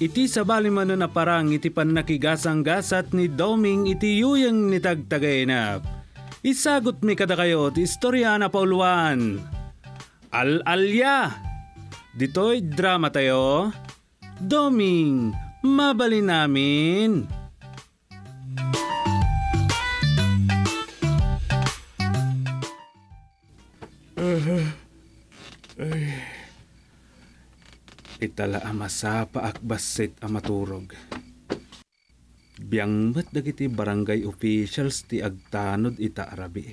Iti sabaliman na naparang iti panakigasang gasat ni Doming iti yuyang ni Isagot mi kada kayo ti istorya na pauluan. Al-alya! Dito'y drama tayo. Doming, mabali namin! Uh, ay... Itala amasa paakbasit amaturog. Biyang mat dagiti barangay officials ti agtanod ita arabi.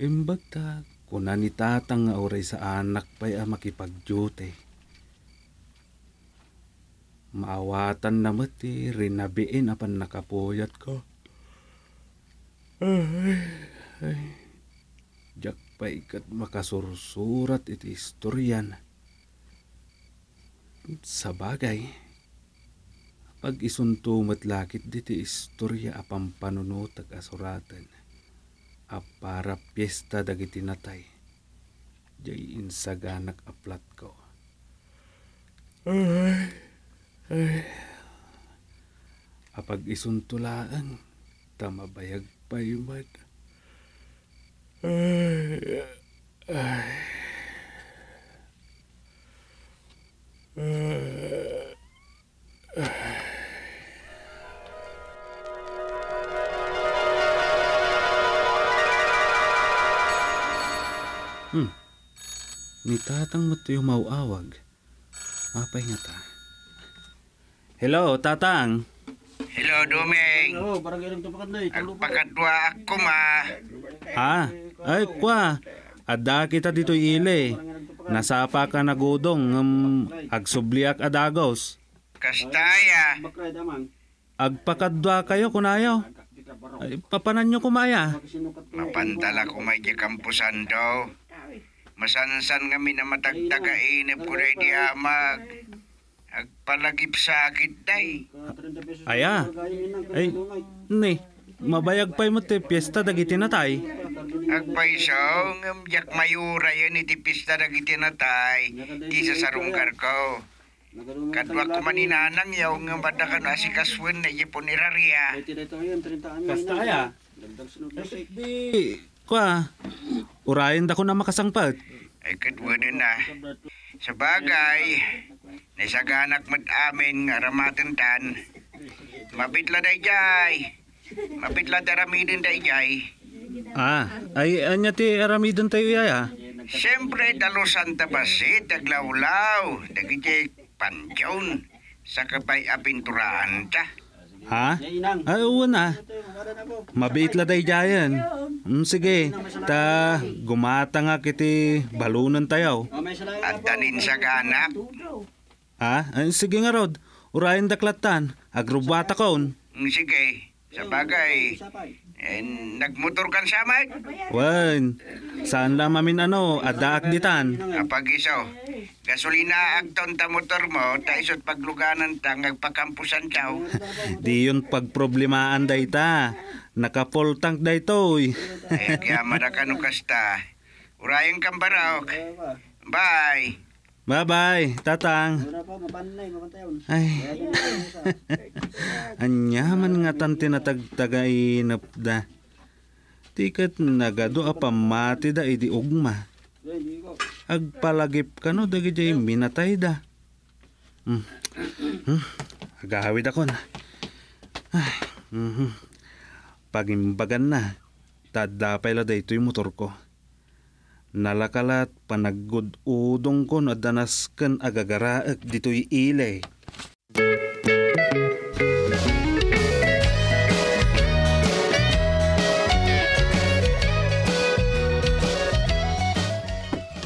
Imbagta kuna ni tatang nga oray sa anak pa'y makipagdyute. Maawatan na mati, rinabiin apan nakapuyat ko. Ay, ay. Diyak pa ikat makasursurat iti istoryan. Sa bagay, pag isunto matlakit dito istorya apang panuno tag asuratan a para piyesta dagiti natay jay insaganak aplat ko ay, ay. apag isuntulaan tamabayag pa yumat ay, ay. Hmm. Ni tatang mo tayo mauawag. Apay nga ta. Hello, tatang. Hello, Dumeng. Hello, barangay ng tupakat na ito. Pagkadwa ako ma. Ha? Ay, kwa. Ada kita dito ile. Nasapa ka nagudong ng um, agsubliak adagos. Kastaya. Agpakadwa kayo kunayo. Ay, papanan nyo kumaya. Mapantala kumay di kampusan daw. Masansan kami na matagtaga inip ko na di amag. Agpalagip sakit day. Aya. Ay, ni. Mabayag pa'y mo te piyesta dagiti natay. Agpay siya, ngam mayura yun iti piyesta dagiti natay, ti sa sarunggar ko. Kadwa ko maninanang yaw ng bada ka na si Kaswin na ipunirarya. Kasta kaya? Di, kwa, urayan da ko na makasangpat. Ay kadwa na na. Sa bagay, naisaganak mat amin nga ramatan tan. Mabit la day jay. Mapit lang aramidin da ijay. Ah, ay anya ti aramidin tayo iyay ah? Siyempre, Santa tabasit, daglawlaw, dagijay panjaon, sa kapay apinturaan ta. Ha? Ay, uwan ah. Mabait la tayo dyan. Mm, sige, ta gumata nga kiti balunan tayo. At tanin sa kanak. Ha? Ay, sige nga Rod, urayan daklatan, agrubata kaon. Hmm, sige. Sa eh, nagmotor kan sa may? Wan, saan lang mamin ano, adaak ditan. Kapag isaw, gasolina agton ta motor mo, ta isot pagluganan ta, ngagpakampusan kao. Oh. Di yun pagproblemaan day ta. Naka-full tank day toy. eh, kaya marakanong kasta. Urayang kang barawak. Bye! Bye-bye, tatang. Ay. Anyaman nga tante na tinatagtagay napda. Tikat nagado apamati da idi ugma. Agpalagip kano dagi jay minatay da. Hmm. Hmm. Agahawid ako na. Ay. Mm -hmm. Pagimbagan na. Tadapay la da ito yung motor ko. Nalakalat panagod udong kon at danas dito'y ile. O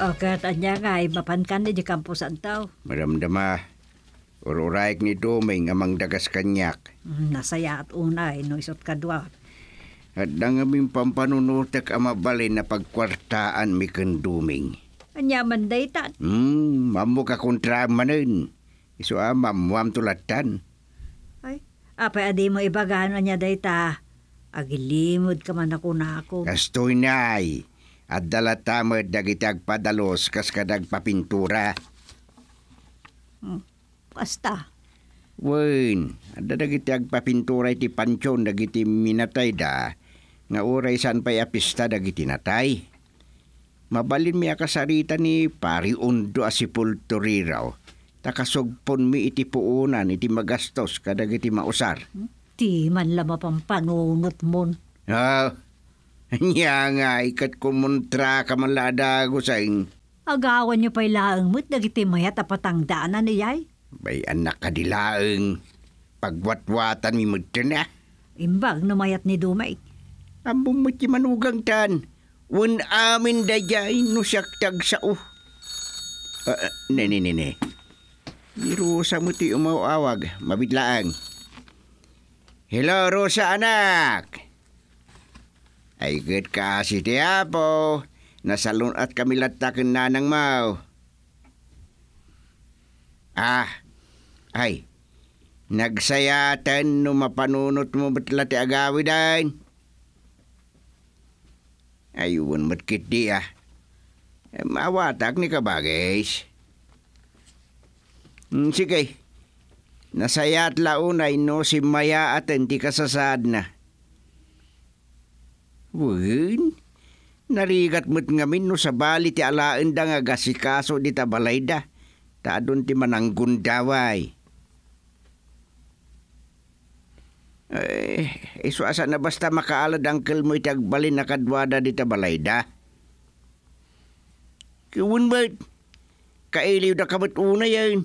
oh, kat anya nga ay mapankan na di kampus antaw. Maramdama. Ururaik nito may ngamang dagas kanyak. Mm, Nasaya at una ay no isot kadwa at dangaming pampanunutek amabalin na pagkwartaan mi kenduming. Anyaman day tat. Hmm, mamu ka kontra manin. Iso ah, mamuam tulatan. Ay, apay adi mo ibagano niya day ta. Agilimod ka man ako na ako. Kastoy nay. At dalatamad dagitag padalos kas kadag papintura. Hmm, kasta. Wen, ada dagiti agpapinturay ti pansyon dagiti minatay da nga uray saan pa'y apista dagiti natay. Mabalin mi akasarita ni pari undo asipulto riraw. Takasugpon mi iti puunan iti magastos kadag iti mausar. Ti man lama pang panunot mon. Ah, niya nga ikat kumontra ka man ladago sa ing. Agawan niyo pa'y laang mo't dagiti mayat apatang daanan niyay. Bay anak ka dilaang. Pagwatwatan mi mo na. Imbag, mayat ni Dumay Ambong mo manugang tan. Un amin dayay no saktag sa uh. ne, ne, ne, ne. Ni Rosa mo ti umawawag. Mabidlaang. Hello, Rosa anak. Ay, good ka si ti Apo. Nasalon at kami latakin na nang mau. Ah, ay. Nagsayatan no mapanunot mo batla ti agawidan. Ayun matkit di ah. Eh, maawatak ni ka ba guys? Hmm, sige. Nasaya at launay no si Maya at hindi kasasad na. Wun, narigat mo't ngamin no sa bali ti alaen da nga gasikaso di tabalay da. Taadon ti mananggundaway. Eh, iswasa na basta makaalad ang mo itagbalin na kadwada di tabalayda. Kiwan ba? Kailiw na kamat una yan.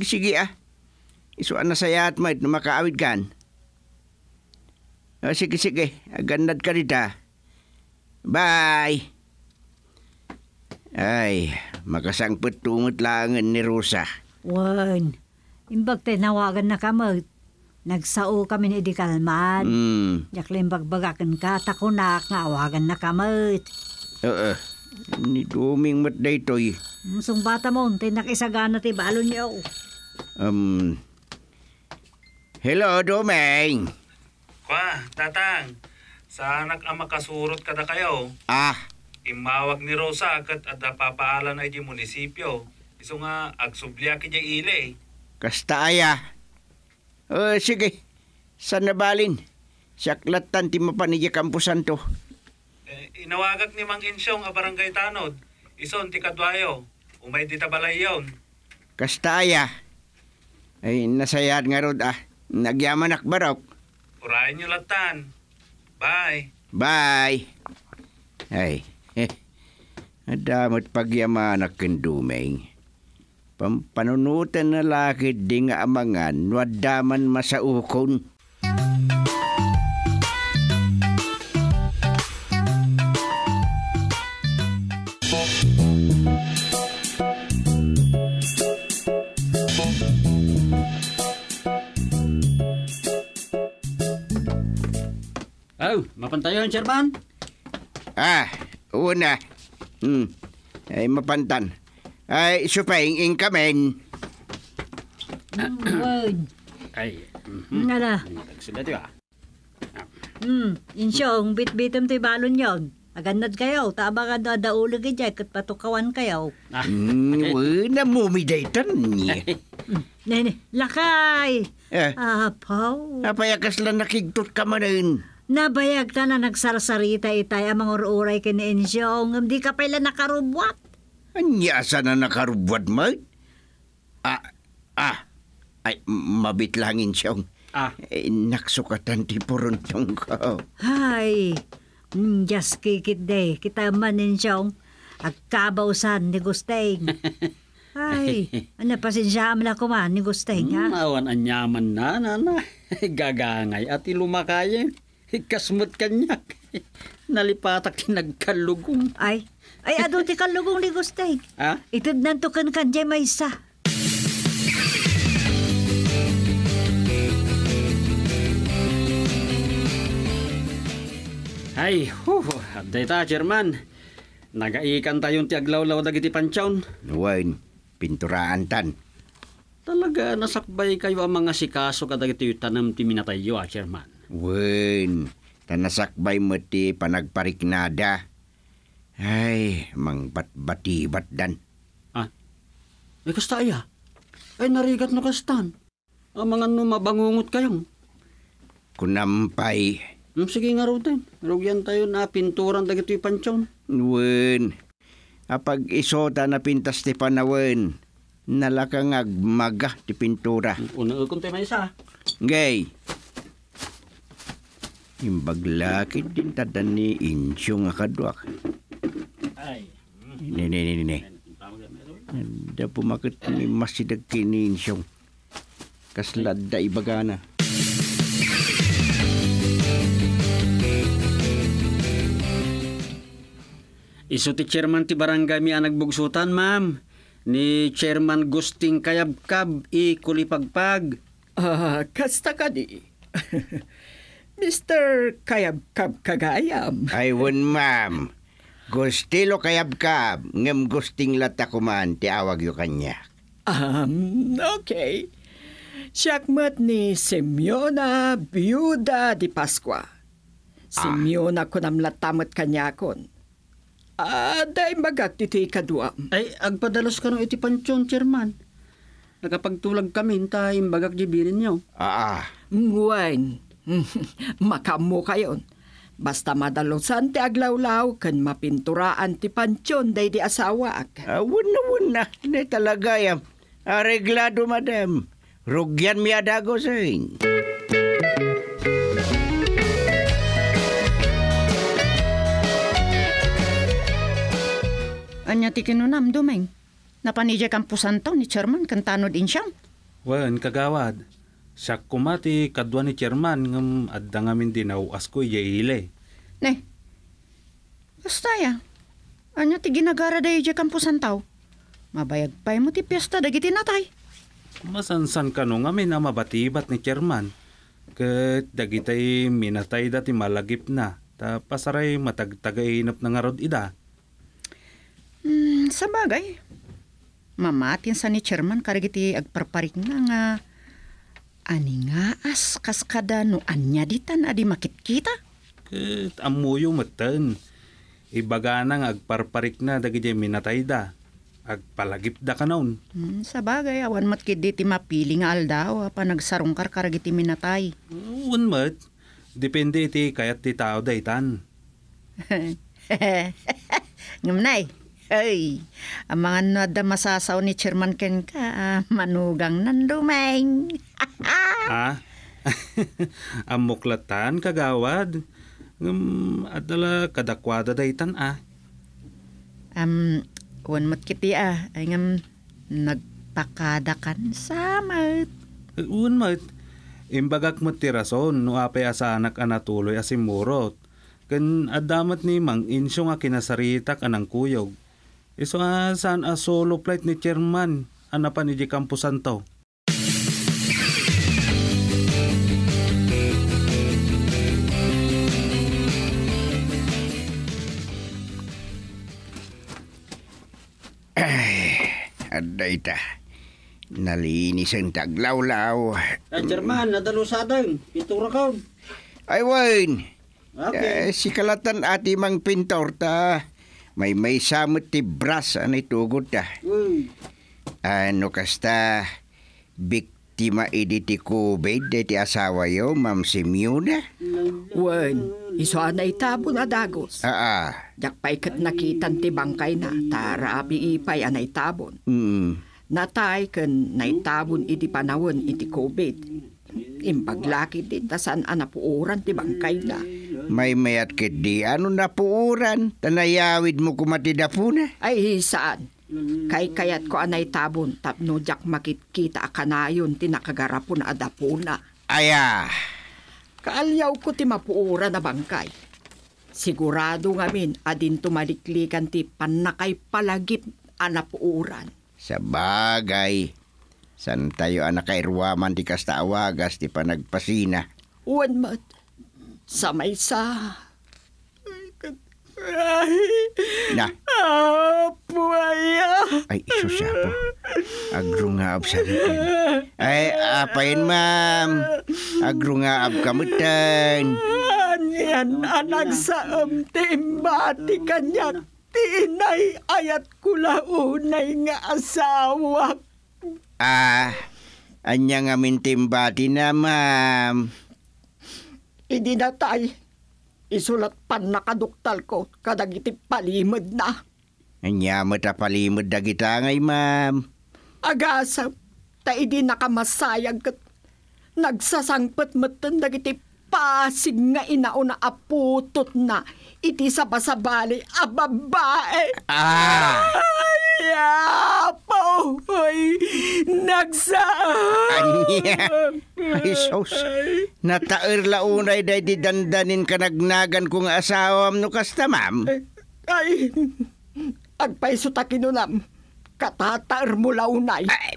Sige ah. Isuan na saya at mait na makaawid kan. O, ah, sige, sige. Agandad ka rita. Bye! Ay, makasangput tumut langan ni Rosa. Wan, imbag tinawagan na kamag. Nagsao kami ni Dikalman. Mm. Yaklim bagbagakan ka, takunak, nga awagan na kamot. Oo. Uh, uh, ni duming mat day toy. sung bata mo, tinak isagana ti balo niyo. Oh. Um, hello, Duming. Kwa, tatang. Sanak ang makasurot kada kayo. Ah. Imawag ni Rosa agad at papaalan ay di munisipyo. Iso nga, agsublya ki ile. Kasta aya Oh, sige. Sana balin. Saklatan ti mapanigya kampusan to. Eh, inawagak ni Mang Insyong a barangay tanod. Ison ti kadwayo. Umay ti tabalay yon. Kastaya. Ay, nasayad nga rod ah. Nagyaman akbarok. Urayan nyo latan. Bye. Bye. Ay, eh. Adamot pagyamanak kendumeng. dumeng. Pampanunutan na lakit di nga amangan, wadaman masaukon. Oh, mapantayon, Sherman? Ah, una. Hmm. Ay, mapantan ay supainging kamen. Word. Ay. Mm-hmm. Nala. Sila di ba? Hmm, insyong, bit-bitam ti balon yon. Agandad kayo, taba ka na daulag ka dyan, kat patukawan kayo. Ah, mm, okay. na mumidaytan niya. Nene, lakay! Eh. Apaw. Napayakas lang nakigtot ka manin. Nabayag ta na nagsarsarita itay ang mga uray kini insyong, hindi ka pala nakarubwat. Anya asa na nakarubwad mag? Ah, ah, ay, mabitlangin siyang. Ah. Eh, naksukatan ti puruntong ko. Hay, mm, yes, kikit day, kita manin siyang. Oh. Agkabaw saan ni Gusteng. Ay, ano pasensyaan na kuman ni Gusteng, ha? Hmm, awan anyaman na, nana. Gagangay at ilumakayin. Kasmut kanyak. Nalipatak ti nagkalugong. Ay, ay, adong ti kalugong ni Gustay. Ha? Itid nantukan kan jay may isa. Ay, huh, abday ta, German. Nagaikan tayong ti aglawlaw dagiti panchawn. Nuwain, pinturaan tan. Talaga nasakbay kayo ang mga sikaso kadag ito tanam ti minatayo, ah, German. Wen, tanasakbay mo ti panagpariknada. Ay, mang batbatibat dan. Ah, May kasta aya? Ay narigat no kastan. Ang ah, mga mabangungot kayong. Kunampay. Hmm, sige nga raw din. Rugyan tayo na pinturan dagito'y pansyon. Wen, apag isota na pintas ti panawen, nalakang agmaga ti pintura. Una ko tayo may isa. Ngay. Imbaglakit din tadan ni Insyong akadwak. Ini, ini, ini, ini. Ada pumakit ni masih deki ni insyong. Kaslada ibagana. Iso ti chairman ti barangay mi ang nagbugsutan, ma'am. Ni chairman Gusting Kayabkab i kulipagpag. Ah, uh, kasta ka di. Mr. Kayabkab Kagayam. Aywan, ma'am. Gustilo kayab ka, ngem gusting lata kuman, awag yo kanya. Um, okay. Siyakmat ni Simeona Biuda di Pasqua. Ah. Simeona ah. kunam latamat kanya kon. Ah, dahil magak dito ikadua. Ay, agpadalos ka nung iti pansyon, chairman. Nagapagtulag kami, tayo imbagak jibirin niyo. Ah, ah. Mwain, mm, makamo kayon. Basta madalunsan ti aglawlaw kan mapinturaan ti pansyon day di asawa ak. Uh, ah, wuna wuna, na talaga yam. Areglado madam. Rugyan mi adago sing. Anya ti kinunam, Dumeng. Napanidya kang pusantaw ni Chairman kantano din siyang. Wan, kagawad. Siya kumati kadwa ni chairman ngam adda ngamin din awas ko yaile. Ne, basta ya. Ano ti ginagara dayo di kampusan tao? Mabayag pa mo ti piyesta dagiti natay. Masansan ka no ngamin na mabatibat ni chairman. Kat dagitay minatay dati malagip na. Tapos aray matagtagainap ng arod ida. Hmm, sabagay. Mamatin sa ni chairman karagiti agparparik na nga Ani nga as kaskada no anya ditan adi makit kita? Ket amuyo meten. Ibaga nang agparparik na dagiti minatay da. Agpalagip da kanon. Hmm, sa bagay, awan mat kidi ti mapili nga aldaw, pa nagsarong karkar giti minatay. Uwan mat, depende ti kayat ti tao da itan. Ngam ay, ang mga nada masasaw ni Chairman Ken ka, manugang nandumeng. ha? Ah. ang muklatan kagawad. Um, adala kadakwada daytan ah. Um, kuwan mo't kiti ah. Ay ngam, nagpakadakan sa mat. Uwan mat, imbagak mo't rason, no apay asa asanak anatuloy asimurot. Kan adamat ni Mang Insyong a kinasaritak anang kuyog Iso nga saan a ah, solo flight ni chairman anapan ni Campo Santo. Aday ta. Nalinis ang taglawlaw. Ah, chairman, nadalo sa adang. Pintura ka. Ay, Wayne. Ah, okay. Eh, si kalatan ati mang pintor ta may may samot ti bras an itugot ta. Ah. Ano kasta biktima idi ti COVID ti asawa yo, Ma'am Simeona? Wan, iso na itabo na dagos. Aa. Ah, ah. Dakpay kat nakitan ti bangkay na, tarabi ipay anay tabon. Mm. Natay ken naitabon idi panawon iti COVID. Imbaglaki din, tasan anapuoran ti bangkay na may mayat kit di ano na puuran, tanayawid mo kumatida po na. Ay, saan? Kay kayat ko anay tabon, tapno jak makikita makitkita akanayon tinakagarapon adapuna. Aya! Kaalyaw ko ti mapuura na bangkay. Sigurado ngamin adin tumaliklikan ti panakay palagip anapuuran. Sa bagay, san tayo anakay ruwaman ti kastawagas ti panagpasina. Uwan mat, sa may sa. Na. Apo aya. Ay, iso siya po. Agrungaab sa liin. Ay, apain ma'am. Agrungaab kamutan. Yan, anak sa umtimbati kanyak tinay ayat kula unay nga asawa. Ah, anya nga mintimbati na ma'am idinatay, isulat pan nakaduktal ko, kadagiti palimod na. Anya mo ta palimod dagita ngay, ma'am. Agasa, ta idi nakamasayag kat nagsasangpat matan dagiti pasig nga inauna na aputot na iti sa basabali a babae. Ah! Ay, apo! Ay, nagsa! Anya! Ay, sos. Natair launay day di dandanin kanagnagan kong am no kasta, ma'am. Ay, ay agpaiso ta kinunam. Mm, Katataer mo launay. Ay,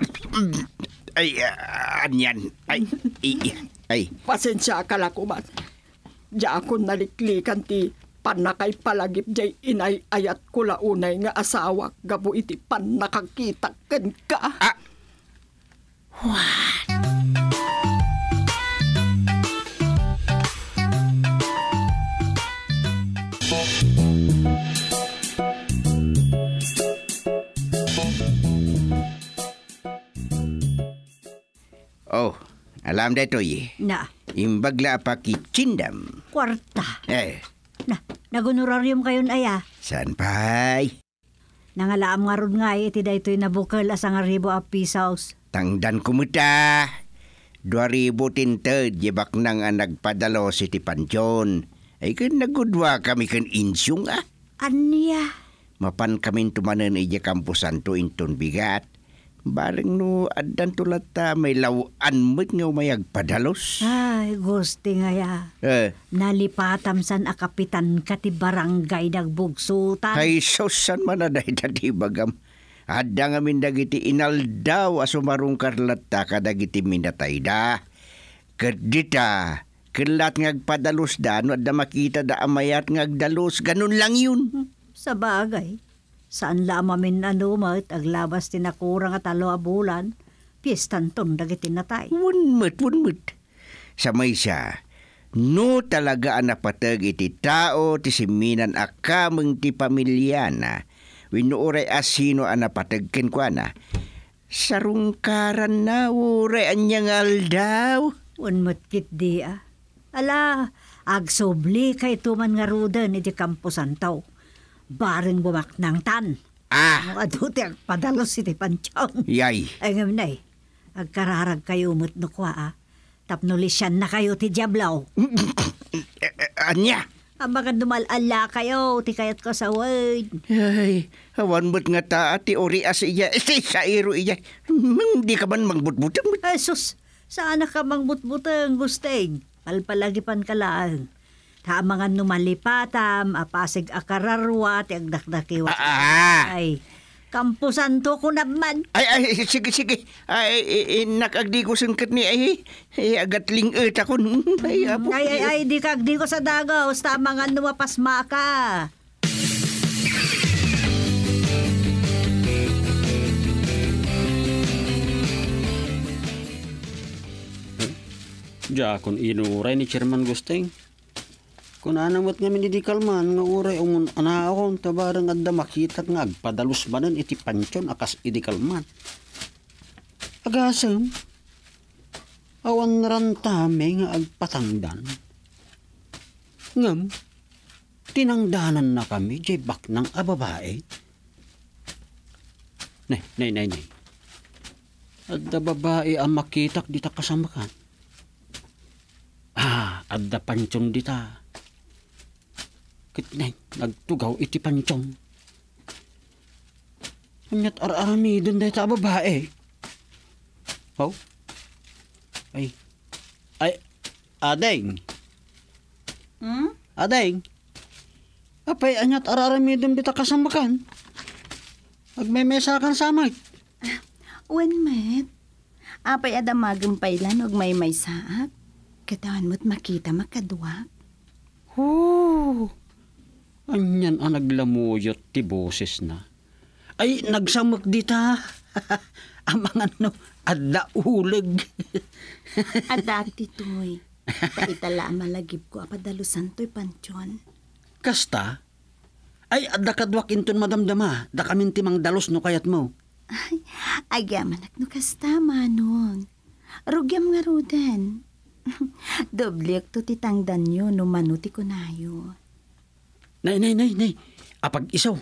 ay uh, anyan. Ay, ay, ay. Pasensya ka lang kumat. Diya ako naliklikan ti panakay palagip jay inay ayat ko launay nga asawa gabo iti panakakita ken ka. Ah. What? Alam da ito'y. Na. Imbagla eh. pa kichindam. Kwarta. Eh. Na, nagunuraryum kayon aya. Ah. San pa'y? Nangalaam nga rod nga iti eh, da ito'y nabukal asang ah, aribo a pisaws. Tangdan kumuta. Duaribo tinted jebak nang ang ah, nagpadalo si ti Tipanjon. Ay kan nagudwa kami kan insyong ah. Anya. Mapan kami tumanan iya eh, kampusan to inton bigat. Baring no, adan tulat may lawaan mo't nga umayag padalos. Ay, gusti nga ya. Eh. Nalipatam san akapitan kati barangay dagbugsutan. Ay, sosan man aday datibagam. Adda nga min dagiti inal daw asumarong karlat ta kadagiti minatay da. Kadita, kilat ngagpadalos da, no adda makita da amayat ngagdalos, ganun lang yun. Hmm, sa bagay Saan laamamin min numot, aglabas tinakurang at alo abulan, piestanton dagiti natay. Wunmut, wunmut. Sa may siya, no talaga anapatag iti tao, ti siminan akameng ti pamilyana, winuuray asino anapatag kenkwana. Sarungkaran na uray anyang aldaw. Unmat kit di ah. Ala, agsobli kay tuman nga rudan iti kampusan taw baring bumak ng tan. Ah! Mga duti ang padalos iti panchong. Yay! Ay ngam na Agkararag kayo umot no kwa ah. Tapnulisyan na kayo ti Diablaw. Eh, eh, anya? Ang mga dumalala kayo, ti kayat ko sa word. Ay, hawan mo't nga ta at ti orias iya, iti eh, sa iro iya. Hindi hmm, ka man mangbutbutang. Ay sus, saan ka mangbutbutang, Gusteng? Palpalagipan ka lang. Haamangan numalipatam, apasig akararwa, ti agdakdakiwa. Ah, ah, ah, Ay, kampusan to ko naman. Ay, ay, sige, sige. Ay, nakagdi ko singkat ni ay, ay agatling ut ako. Hmm, ay, mm, apo. Ay, ay, ay, di kagdi ko sa dagaw. Tama nga numapasma ka. Diya akong inuray ni Chairman Gusting. Kung anamat nga minidikalman nga uray ang anahon tabarang adda makita nga agpadalus banan iti pansyon akas idikalman. Agasam, awan rantame nga agpatangdan. Ngam, tinangdanan na kami jay bak ng ababae. Nay, nay, nay, nay. Adda babae ang makitak dita kasamakan. Ah, adda pansyon dita Kitnay, nagtugaw iti pancong. Anyat ar-arami dun dahi ta babae. Oh? Ay. Ay, adeng. Hmm? Adeng. Apay, anyat ar-arami dun dahi ta kasamakan. Agmemesa kan samay. Wen met. Apay adamagong pailan og may may saak. Katawan mo't makita makadwa. Ooh. Anyan ang naglamuyot ti boses na. Ay, nagsamak dita. Amang ano, adda ulag. adda ti toy. Paitala malagib ko apadalusan to'y pansyon. Kasta? Ay, adda kadwak inton madamdama. Da kamin timang dalos no kayat mo. Ay, agyamanak no kasta manong. Rugyam nga rudan. Doble to titangdan yun no manuti ko na yun. Nay, nay, nay, nay. Apag isaw.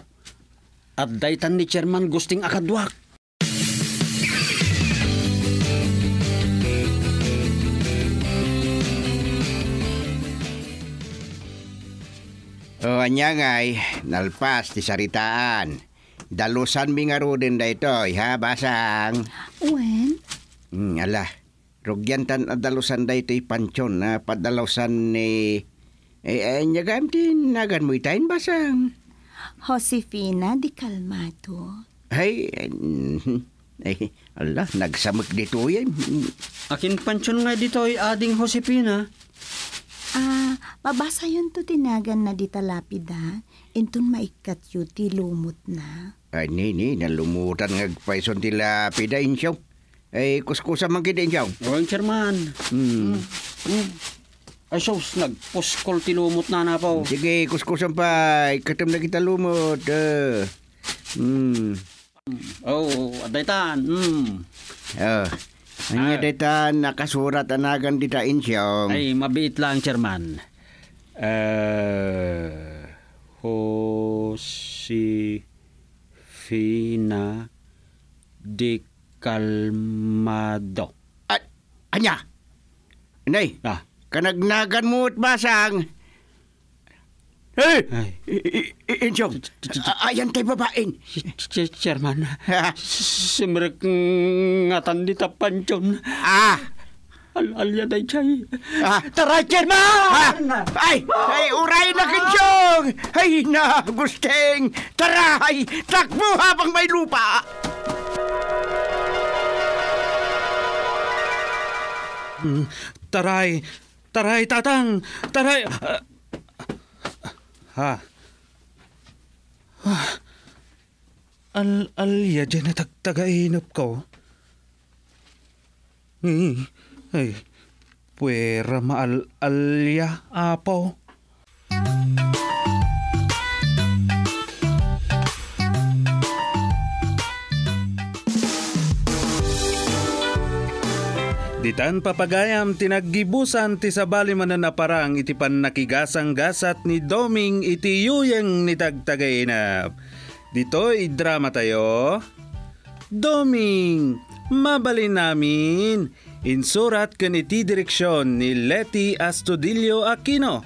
At daytan ni chairman gusting akadwak. O anya ngay, nalpas ti saritaan. Dalusan mi nga rudin da ito, ha, basang? Wen? Hmm, ala, rugyan tan dalusan da ito pansyon na padalasan ni... Ay, eh, ay, eh, nyagamtin, nagan mo itain basang. Josefina, di kalmato. Ay, ay, ala, nagsamag dito yan. Eh. Akin pansyon nga dito ay ading Josefina. Ah, mabasa yun to tinagan na di talapida. Intun maikat yu ti lumot na. Ay, ni, ni, nalumutan nga paison ti lapida in Ay, kuskusa man kita in siyaw. Oang, Sherman. Hmm. Mm. Ay, shows, nagpuskol tilumot na na po. Sige, kuskusan pa. Ikatam na kita lumot. Uh. Mm. Oh, adaitan. Mm. Oh. Ang ah. adaitan, nakasurat anagan dita insyong. Oh. Ay, mabiit lang, chairman. Uh, Josefina de Calmado. Ay, anya? Anay? Ah. Kanagnagan mo at basang. Hey! Insyong, ayan tayo babain. Chairman, simrek ngatan di tapan, John. Ah! Alalya day chay. Ah. Tara, Chairman! Ah. Ay! Ay, uray na, Kinsyong! Ay na, Gusteng! Tara, ay! Takbo habang may lupa! Mm, taray, Taray, tatang! Taray! ha? Ah, Al-alya dyan na tagtagainap ko. Oh. Hmm. Ay, ay, pwera maal-alya, apo. Titan papagayam tinaggibusan ti sabali mananaparang itipan nakigasang gasat ni Doming iti yuyeng ni tagtagainap. Dito drama tayo. Doming, mabali namin. Insurat kan iti direksyon ni Leti Astudillo Aquino